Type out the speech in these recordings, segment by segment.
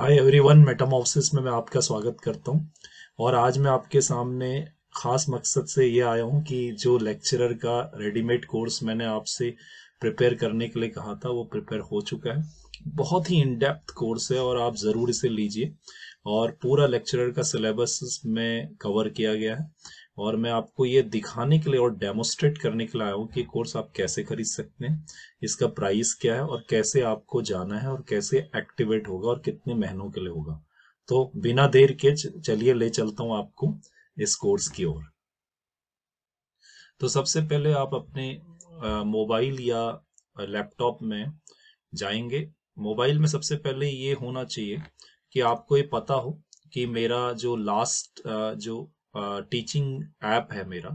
hi everyone मेटामॉफसिस में मैं आपका स्वागत करता हूं और आज मैं आपके सामने खास मकसद से ये आया हूं कि जो लेक्चरर का रेडीमेड कोर्स मैंने आपसे प्रिपेयर करने के लिए कहा था वो प्रिपेयर हो चुका है बहुत ही इन डेप्थ कोर्स है और आप ज़रूर इसे लीजिए और पूरा लेक्चरर का सिलेबस में कवर किया गया है और मैं आपको ये दिखाने के लिए और डेमोस्ट्रेट करने के लिए आया हूँ कि कोर्स आप कैसे खरीद सकते हैं इसका प्राइस क्या है और कैसे आपको जाना है और कैसे एक्टिवेट होगा और कितने महीनों के लिए होगा तो बिना देर के चलिए ले चलता हूँ आपको इस कोर्स की ओर तो सबसे पहले आप अपने मोबाइल या लैपटॉप में जाएंगे मोबाइल में सबसे पहले ये होना चाहिए कि आपको ये पता हो कि मेरा जो लास्ट जो टीचिंग ऐप है मेरा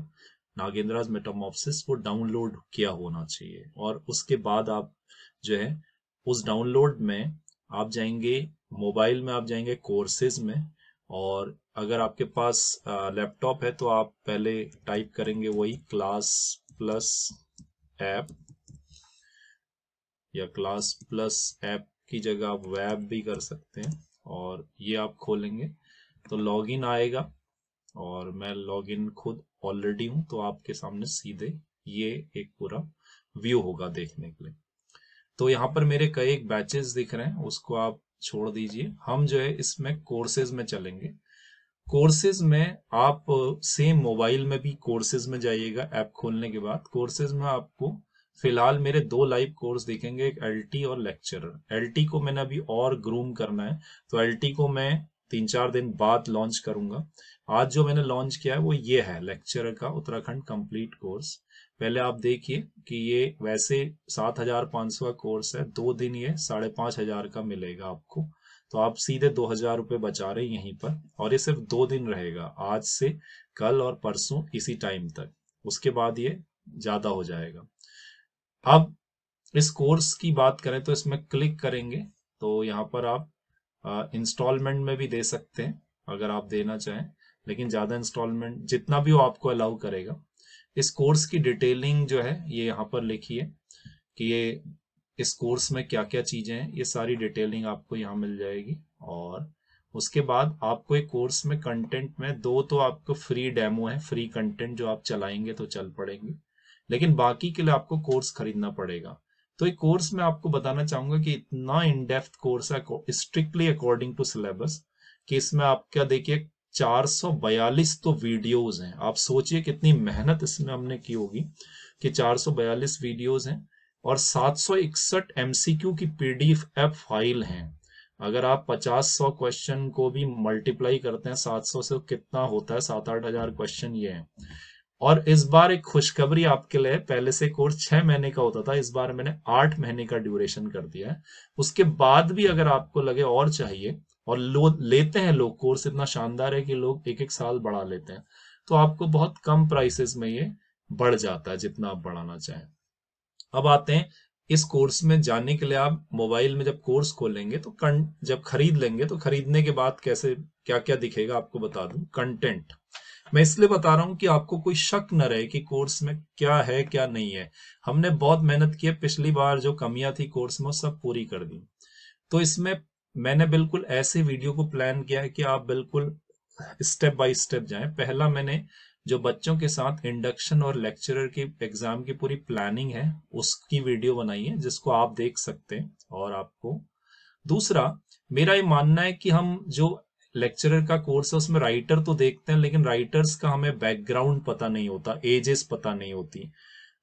नागेंद्राज मेटामॉपसिस वो डाउनलोड किया होना चाहिए और उसके बाद आप जो है उस डाउनलोड में आप जाएंगे मोबाइल में आप जाएंगे कोर्सेज में और अगर आपके पास लैपटॉप है तो आप पहले टाइप करेंगे वही क्लास प्लस ऐप या क्लास प्लस ऐप की जगह आप वेब भी कर सकते हैं और ये आप खोलेंगे तो लॉगिन आएगा और मैं लॉगिन खुद ऑलरेडी हूं तो आपके सामने सीधे ये एक पूरा व्यू होगा देखने के लिए तो यहाँ पर मेरे कई एक बैचेस दिख रहे हैं उसको आप छोड़ दीजिए हम जो है इसमें कोर्सेज में चलेंगे कोर्सेज में आप सेम uh, मोबाइल में भी कोर्सेज में जाइएगा ऐप खोलने के बाद कोर्सेज में आपको फिलहाल मेरे दो लाइव कोर्स दिखेंगे एक एलटी और लेक्चरर एलटी को मैंने अभी और ग्रूम करना है तो एलटी को मैं तीन चार दिन बाद लॉन्च करूंगा आज जो मैंने लॉन्च किया है वो ये है लेक्चर का उत्तराखंड कंप्लीट कोर्स पहले आप देखिए कि ये वैसे सात हजार पांच सौ का कोर्स है दो दिन ये साढ़े पांच हजार का मिलेगा आपको तो आप सीधे दो हजार रुपए बचा रहे हैं यहीं पर और ये सिर्फ दो दिन रहेगा आज से कल और परसों इसी टाइम तक उसके बाद ये ज़्यादा हो जाएगा अब इस कोर्स की बात करें तो इसमें क्लिक करेंगे तो यहाँ पर आप इंस्टॉलमेंट में भी दे सकते हैं अगर आप देना चाहें लेकिन ज़्यादा इंस्टॉलमेंट जितना भी वो आपको अलाउ करेगा इस कोर्स की डिटेलिंग जो है ये यहाँ पर लिखी है कि ये इस कोर्स में क्या क्या चीज़ें हैं ये सारी डिटेलिंग आपको यहाँ मिल जाएगी और उसके बाद आपको एक कोर्स में कंटेंट में दो तो आपको फ्री डेमो है फ्री कंटेंट जो आप चलाएंगे तो चल पड़ेंगे लेकिन बाकी के लिए आपको कोर्स खरीदना पड़ेगा तो एक कोर्स में आपको बताना चाहूंगा कि इतना इन डेप्थ कोर्स है स्ट्रिक्टली अकॉर्डिंग टू सिलेबस कि इसमें आप क्या देखिए 442 तो वीडियोस हैं आप सोचिए कितनी मेहनत इसमें हमने की होगी कि 442 वीडियोस हैं और 761 एमसीक्यू की पीडीएफ फाइल हैं अगर आप 50-100 क्वेश्चन को भी मल्टीप्लाई करते हैं 700 से कितना होता है सात आठ हजार क्वेश्चन ये है और इस बार एक खुशखबरी आपके लिए पहले से कोर्स छह महीने का होता था इस बार मैंने आठ महीने का ड्यूरेशन कर दिया है उसके बाद भी अगर आपको लगे और चाहिए और लो लेते हैं लोग कोर्स इतना शानदार है कि लोग एक एक साल बढ़ा लेते हैं तो आपको बहुत कम प्राइसेस में ये बढ़ जाता है जितना आप बढ़ाना चाहें अब आते हैं इस कोर्स में जाने के लिए आप मोबाइल में जब कोर्स खोलेंगे तो कं जब खरीद लेंगे तो खरीदने के बाद कैसे क्या क्या दिखेगा आपको बता दूं कंटेंट मैं इसलिए बता रहा हूं कि आपको कोई शक न रहे कि कोर्स में क्या है क्या नहीं है हमने बहुत मेहनत की है पिछली बार जो कमियां थी कोर्स में सब पूरी कर दी तो इसमें मैंने बिल्कुल ऐसे वीडियो को प्लान किया है कि आप बिल्कुल स्टेप बाय स्टेप जाएं पहला मैंने जो बच्चों के साथ इंडक्शन और लेक्चरर की एग्जाम की पूरी प्लानिंग है उसकी वीडियो बनाई है जिसको आप देख सकते हैं और आपको दूसरा मेरा ये मानना है कि हम जो लेक्चरर का कोर्स है उसमें राइटर तो देखते हैं लेकिन राइटर्स का हमें बैकग्राउंड पता नहीं होता एजेस पता नहीं होती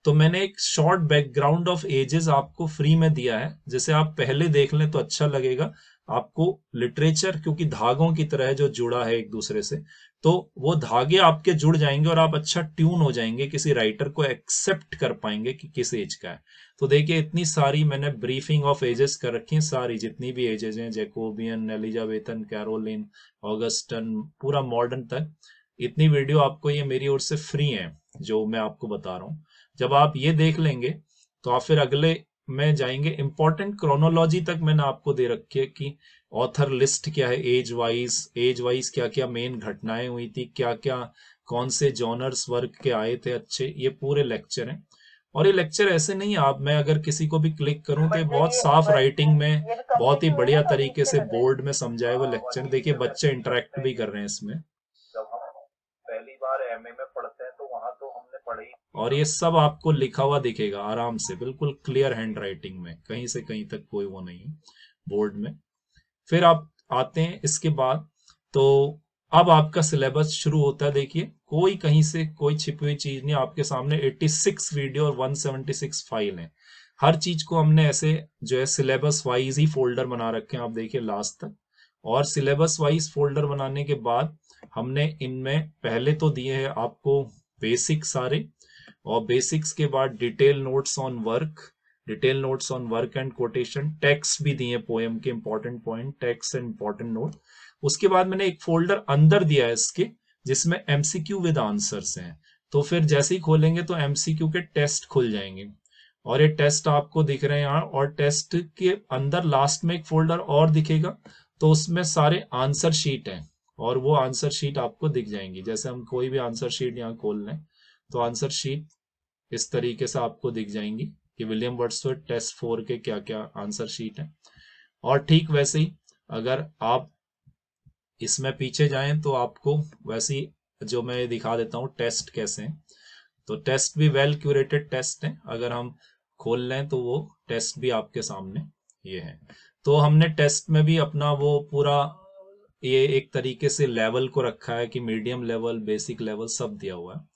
तो मैंने एक शॉर्ट बैकग्राउंड ऑफ एजेस आपको फ्री में दिया है जिसे आप पहले देख लें तो अच्छा लगेगा आपको लिटरेचर क्योंकि धागों की तरह जो जुड़ा है एक दूसरे से तो वो धागे आपके जुड़ जाएंगे और आप अच्छा ट्यून हो जाएंगे किसी राइटर को एक्सेप्ट कर पाएंगे कि किस एज का है तो देखिए इतनी सारी मैंने ब्रीफिंग ऑफ एजेस कर रखी है सारी जितनी भी एजेस हैं जैकोबियन एलिजाबेथन कैरोलिन ऑगस्टन पूरा मॉडर्न तक इतनी वीडियो आपको ये मेरी ओर से फ्री है जो मैं आपको बता रहा हूं जब आप ये देख लेंगे तो आप फिर अगले में जाएंगे इंपॉर्टेंट क्रोनोलॉजी तक मैंने आपको दे रखी है कि ऑथर लिस्ट क्या है एज वाइज एज वाइज क्या क्या मेन घटनाएं हुई थी क्या क्या कौन से जॉनर्स वर्ग के आए थे अच्छे ये पूरे लेक्चर हैं और ये लेक्चर ऐसे नहीं आप मैं अगर किसी को भी क्लिक करूं तो बहुत साफ राइटिंग में तो बहुत ही बढ़िया तरीके से बोर्ड में समझाए हुए लेक्चर हाँ, देखिए बच्चे इंटरेक्ट भी कर रहे हैं इसमें पड़ेगी और ये सब आपको लिखा हुआ दिखेगा आराम से बिल्कुल क्लियर हैंड राइटिंग में कहीं से कहीं तक कोई वो नहीं है बोर्ड में फिर आप आते हैं इसके बाद तो अब आपका सिलेबस शुरू होता है देखिए कोई कहीं से कोई छिपी हुई चीज नहीं आपके सामने 86 वीडियो और 176 फाइल है हर चीज को हमने ऐसे जो है सिलेबस वाइज ही फोल्डर बना रखे हैं आप देखिए लास्ट तक और सिलेबस वाइज फोल्डर बनाने के बाद हमने इनमें पहले तो दिए हैं आपको बेसिक्स सारे और बेसिक्स के बाद detail notes on work detail notes on work and quotation texts भी दिए पोएम के important point texts and important note उसके बाद मैंने एक फोल्डर अंदर दिया है इसके जिसमें एमसीक्यू विद आंसर्स हैं तो फिर जैसे ही खोलेंगे तो एमसीक्यू के टेस्ट खुल जाएंगे और ये टेस्ट आपको दिख रहे हैं यहाँ और टेस्ट के अंदर लास्ट में एक फोल्डर और दिखेगा तो उसमें सारे आंसर शीट हैं और वो आंसर शीट आपको दिख जाएंगी जैसे हम कोई भी आंसर शीट यहाँ खोल लें तो आंसर शीट इस तरीके से आपको दिख जाएंगी कि विलियम वर्ड्स टेस्ट फोर के क्या क्या आंसर शीट है और ठीक वैसे ही अगर आप इसमें पीछे जाएं तो आपको वैसी जो मैं दिखा देता हूँ टेस्ट कैसे हैं तो टेस्ट भी वेल क्यूरेटेड टेस्ट है अगर हम खोल लें तो वो टेस्ट भी आपके सामने ये है तो हमने टेस्ट में भी अपना वो पूरा ये एक तरीके से लेवल को रखा है कि मीडियम लेवल बेसिक लेवल सब दिया हुआ है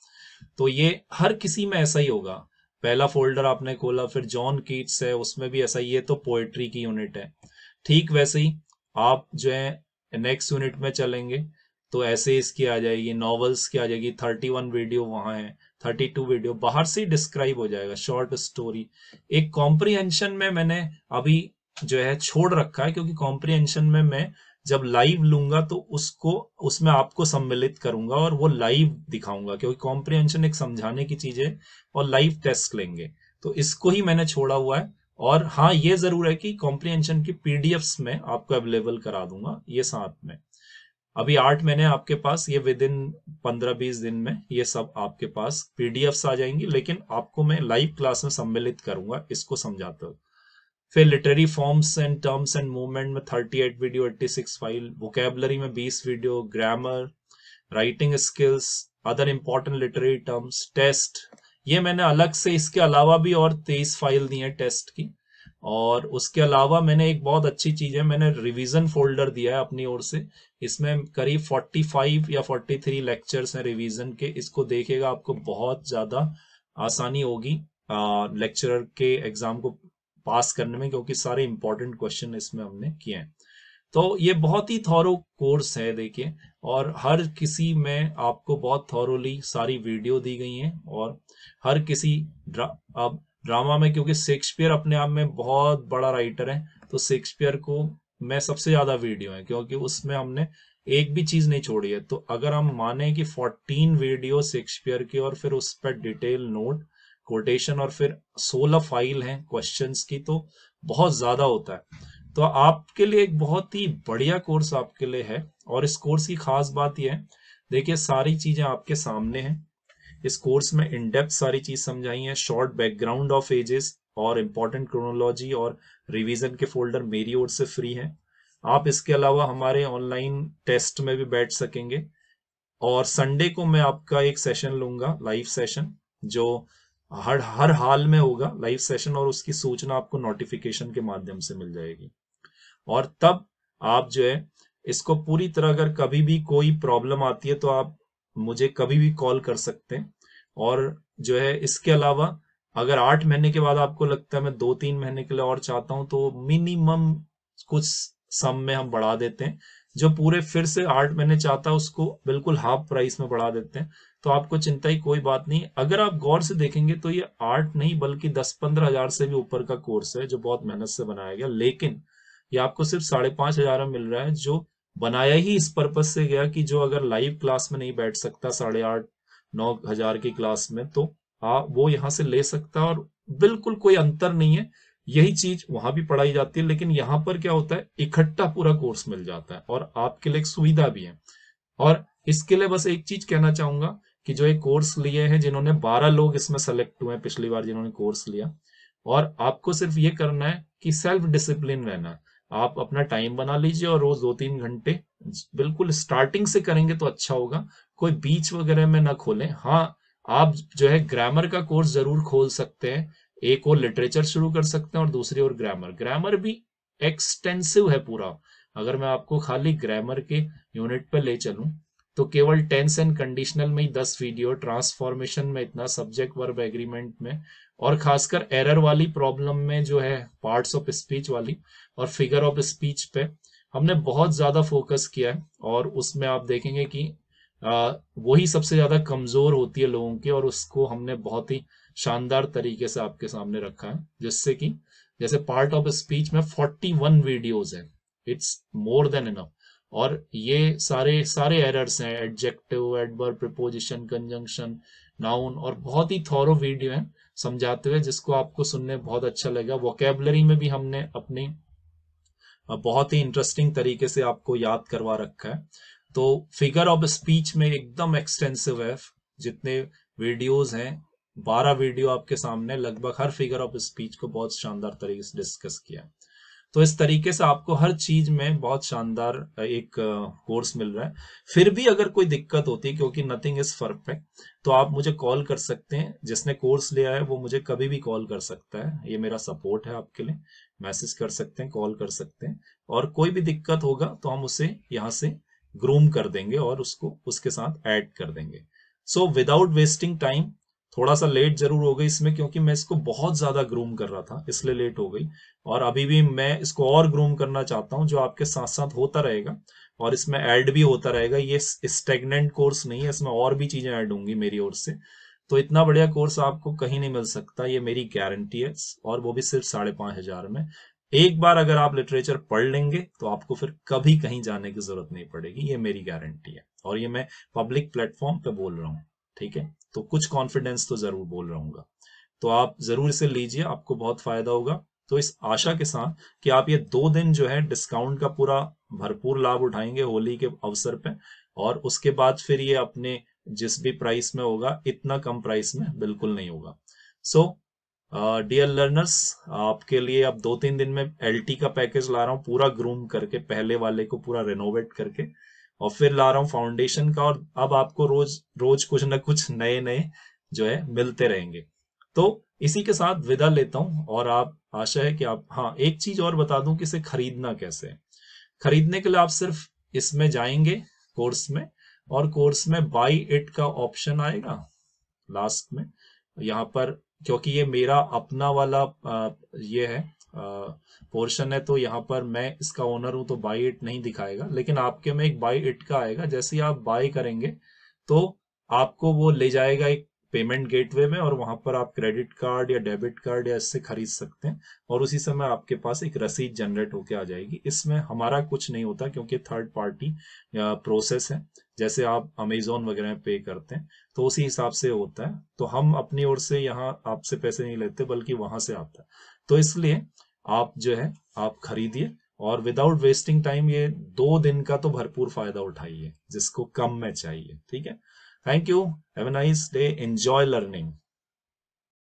तो ये हर किसी में ऐसा ही होगा पहला फोल्डर आपने खोला फिर जॉन कीट्स है उसमें भी ऐसा ही है तो पोएट्री की यूनिट है ठीक वैसे ही आप जो है नेक्स्ट यूनिट में चलेंगे तो ऐसे इसकी आ जाएगी नॉवल्स की आ जाएगी थर्टी वन वीडियो वहां है थर्टी टू वीडियो बाहर से डिस्क्राइब हो जाएगा शॉर्ट स्टोरी एक कॉम्प्रिहेंशन में मैंने अभी जो है छोड़ रखा है क्योंकि कॉम्प्रिहेंशन में मैं जब लाइव लूंगा तो उसको उसमें आपको सम्मिलित करूंगा और वो लाइव दिखाऊंगा क्योंकि कॉम्प्रिहेंशन एक समझाने की चीज है और लाइव टेस्ट लेंगे तो इसको ही मैंने छोड़ा हुआ है और हाँ ये जरूर है कि कॉम्प्रिहेंशन की पीडीएफ में आपको अवेलेबल करा दूंगा ये साथ में अभी आठ महीने आपके पास ये विद इन पंद्रह बीस दिन में ये सब आपके पास पीडीएफ आ जाएंगी लेकिन आपको मैं लाइव क्लास में सम्मिलित करूंगा इसको समझाते हुए फिर literary forms and terms and movement में 38 वीडियो 86 फाइल वोकेबलरी में 20 video grammar writing skills other important literary terms test ये मैंने अलग से इसके अलावा भी और 23 फाइल दी है टेस्ट की और उसके अलावा मैंने एक बहुत अच्छी चीज है मैंने रिवीजन फोल्डर दिया है अपनी ओर से इसमें करीब 45 या 43 लेक्चर्स हैं रिवीजन के इसको देखेगा आपको बहुत ज्यादा आसानी होगी लेक्चरर के एग्जाम को पास करने में क्योंकि सारे इंपॉर्टेंट क्वेश्चन इसमें हमने किए हैं तो ये बहुत ही थॉरो कोर्स है देखिए और हर किसी में आपको बहुत थॉरोली सारी वीडियो दी गई हैं और हर किसी ड्रा, अब ड्रामा में क्योंकि शेक्सपियर अपने आप में बहुत बड़ा राइटर है तो शेक्सपियर को मैं सबसे ज्यादा वीडियो है क्योंकि उसमें हमने एक भी चीज नहीं छोड़ी है तो अगर हम माने कि 14 वीडियो शेक्सपियर की और फिर उस पर डिटेल नोट कोटेशन और फिर सोलह फाइल हैं क्वेश्चंस की तो बहुत ज़्यादा होता है तो आपके लिए एक बहुत ही बढ़िया कोर्स आपके लिए है और इस कोर्स की खास बात यह है देखिए सारी चीज़ें आपके सामने हैं इस कोर्स में इनडेप्थ सारी चीज समझाई है शॉर्ट बैकग्राउंड ऑफ एजेस और इम्पोर्टेंट क्रोनोलॉजी और रिविजन के फोल्डर मेरी ओर से फ्री है आप इसके अलावा हमारे ऑनलाइन टेस्ट में भी बैठ सकेंगे और संडे को मैं आपका एक सेशन लूंगा लाइव सेशन जो हर हर हाल में होगा लाइव सेशन और उसकी सूचना आपको नोटिफिकेशन के माध्यम से मिल जाएगी और तब आप जो है इसको पूरी तरह अगर कभी भी कोई प्रॉब्लम आती है तो आप मुझे कभी भी कॉल कर सकते हैं और जो है इसके अलावा अगर आठ महीने के बाद आपको लगता है मैं दो तीन महीने के लिए और चाहता हूं तो मिनिमम कुछ सम में हम बढ़ा देते हैं जो पूरे फिर से आठ महीने चाहता है उसको बिल्कुल हाफ प्राइस में बढ़ा देते हैं तो आपको चिंता ही कोई बात नहीं अगर आप गौर से देखेंगे तो ये आठ नहीं बल्कि दस पंद्रह हजार से भी ऊपर का कोर्स है जो बहुत मेहनत से बनाया गया लेकिन ये आपको सिर्फ साढ़े पांच हजार में मिल रहा है जो बनाया ही इस पर्पज से गया कि जो अगर लाइव क्लास में नहीं बैठ सकता साढ़े आठ नौ हजार की क्लास में तो आ, वो यहां से ले सकता है और बिल्कुल कोई अंतर नहीं है यही चीज वहां भी पढ़ाई जाती है लेकिन यहां पर क्या होता है इकट्ठा पूरा कोर्स मिल जाता है और आपके लिए एक सुविधा भी है और इसके लिए बस एक चीज कहना चाहूंगा कि जो ये कोर्स लिए हैं जिन्होंने 12 लोग इसमें सेलेक्ट हुए हैं पिछली बार जिन्होंने कोर्स लिया और आपको सिर्फ ये करना है कि सेल्फ डिसिप्लिन रहना आप अपना टाइम बना लीजिए और रोज दो तीन घंटे बिल्कुल स्टार्टिंग से करेंगे तो अच्छा होगा कोई बीच वगैरह में ना खोलें हाँ आप जो है ग्रामर का कोर्स जरूर खोल सकते हैं एक और लिटरेचर शुरू कर सकते हैं और दूसरी ओर ग्रामर ग्रामर भी एक्सटेंसिव है पूरा अगर मैं आपको खाली ग्रामर के यूनिट पर ले चलूं तो केवल टेंस एंड कंडीशनल में ही दस वीडियो ट्रांसफॉर्मेशन में इतना सब्जेक्ट वर्ब एग्रीमेंट में और खासकर एरर वाली प्रॉब्लम में जो है पार्ट्स ऑफ स्पीच वाली और फिगर ऑफ स्पीच पे हमने बहुत ज्यादा फोकस किया है और उसमें आप देखेंगे कि वही सबसे ज्यादा कमजोर होती है लोगों की और उसको हमने बहुत ही शानदार तरीके से आपके सामने रखा है जिससे कि जैसे पार्ट ऑफ स्पीच में 41 वीडियोस हैं इट्स मोर देन इनफ और ये सारे सारे एरर्स हैं adjective adverb preposition conjunction noun और बहुत ही थॉरो वीडियो है समझाते हुए जिसको आपको सुनने बहुत अच्छा लगेगा वोकेबलरी में भी हमने अपनी बहुत ही इंटरेस्टिंग तरीके से आपको याद करवा रखा है तो फिगर ऑफ स्पीच में एकदम एक्सटेंसिव है जितने वीडियोस हैं बारह वीडियो आपके सामने लगभग हर फिगर ऑफ स्पीच को बहुत शानदार तरीके से डिस्कस किया है तो इस तरीके से आपको हर चीज में बहुत शानदार एक कोर्स मिल रहा है फिर भी अगर कोई दिक्कत होती है क्योंकि नथिंग इज परफेक्ट तो आप मुझे कॉल कर सकते हैं जिसने कोर्स लिया है वो मुझे कभी भी कॉल कर सकता है ये मेरा सपोर्ट है आपके लिए मैसेज कर सकते हैं कॉल कर सकते हैं और कोई भी दिक्कत होगा तो हम उसे यहाँ से ग्रूम कर देंगे और उसको उसके साथ ऐड कर देंगे सो विदाउट वेस्टिंग टाइम थोड़ा सा लेट जरूर हो गई इसमें क्योंकि मैं इसको बहुत ज्यादा ग्रूम कर रहा था इसलिए लेट हो गई और अभी भी मैं इसको और ग्रूम करना चाहता हूँ जो आपके साथ साथ होता रहेगा और इसमें ऐड भी होता रहेगा ये स्टेगनेंट कोर्स नहीं है इसमें और भी चीजें ऐड होंगी मेरी ओर से तो इतना बढ़िया कोर्स आपको कहीं नहीं मिल सकता ये मेरी गारंटी है और वो भी सिर्फ साढ़े पांच हजार में एक बार अगर आप लिटरेचर पढ़ लेंगे तो आपको फिर कभी कहीं जाने की जरूरत नहीं पड़ेगी ये मेरी गारंटी है और ये मैं पब्लिक प्लेटफॉर्म पे बोल रहा हूँ ठीक है तो कुछ कॉन्फिडेंस तो जरूर बोल रहा तो आप जरूर इसे लीजिए आपको बहुत फायदा होगा तो इस आशा के साथ कि आप ये दो दिन जो है डिस्काउंट का पूरा भरपूर लाभ उठाएंगे होली के अवसर पे और उसके बाद फिर ये अपने जिस भी प्राइस में होगा इतना कम प्राइस में बिल्कुल नहीं होगा सो डियर लर्नर्स आपके लिए अब दो तीन दिन में एलटी का पैकेज ला रहा हूं पूरा ग्रूम करके पहले वाले को पूरा रेनोवेट करके और फिर ला रहा हूँ फाउंडेशन का और अब आपको रोज रोज कुछ ना कुछ नए नए जो है मिलते रहेंगे तो इसी के साथ विदा लेता हूं और आप आशा है कि आप हाँ एक चीज और बता दूं कि इसे खरीदना कैसे है खरीदने के लिए आप सिर्फ इसमें जाएंगे कोर्स में और कोर्स में बाई इट का ऑप्शन आएगा लास्ट में यहाँ पर क्योंकि ये मेरा अपना वाला ये है पोर्शन है तो यहाँ पर मैं इसका ओनर हूं तो बाई इट नहीं दिखाएगा लेकिन आपके में एक बाई इट का आएगा जैसे आप बाय करेंगे तो आपको वो ले जाएगा एक पेमेंट गेटवे में और वहां पर आप क्रेडिट कार्ड या डेबिट कार्ड या इससे खरीद सकते हैं और उसी समय आपके पास एक रसीद जनरेट होके आ जाएगी इसमें हमारा कुछ नहीं होता क्योंकि थर्ड पार्टी प्रोसेस है जैसे आप अमेजोन वगैरह पे करते हैं तो उसी हिसाब से होता है तो हम अपनी ओर से यहाँ आपसे पैसे नहीं लेते बल्कि वहां से आता है तो इसलिए आप जो है आप खरीदिए और विदाउट वेस्टिंग टाइम ये दो दिन का तो भरपूर फायदा उठाइए जिसको कम में चाहिए ठीक है thank you have a nice day enjoy learning